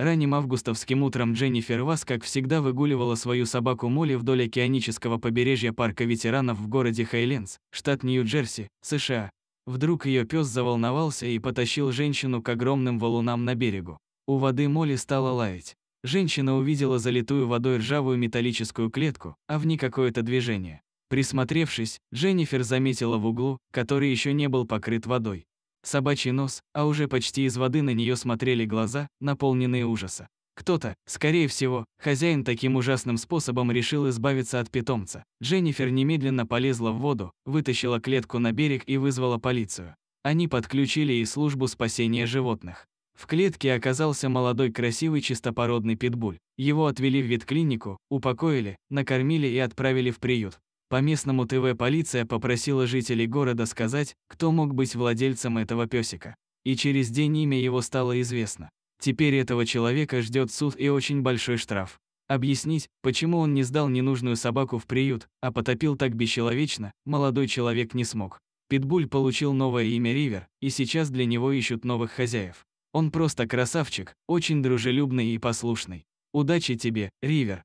Ранним августовским утром Дженнифер Вас, как всегда, выгуливала свою собаку Молли вдоль океанического побережья парка ветеранов в городе Хайлендс, штат Нью-Джерси, США. Вдруг ее пес заволновался и потащил женщину к огромным валунам на берегу. У воды Молли стала лаять. Женщина увидела залитую водой ржавую металлическую клетку, а в ней какое-то движение. Присмотревшись, Дженнифер заметила в углу, который еще не был покрыт водой, собачий нос, а уже почти из воды на нее смотрели глаза, наполненные ужаса. Кто-то, скорее всего, хозяин таким ужасным способом решил избавиться от питомца. Дженнифер немедленно полезла в воду, вытащила клетку на берег и вызвала полицию. Они подключили и службу спасения животных. В клетке оказался молодой красивый чистопородный питбуль. Его отвели в ветклинику, упокоили, накормили и отправили в приют. По местному ТВ полиция попросила жителей города сказать, кто мог быть владельцем этого песика. И через день имя его стало известно. Теперь этого человека ждет суд и очень большой штраф. Объяснить, почему он не сдал ненужную собаку в приют, а потопил так бесчеловечно, молодой человек не смог. Питбуль получил новое имя Ривер, и сейчас для него ищут новых хозяев. Он просто красавчик, очень дружелюбный и послушный. Удачи тебе, Ривер,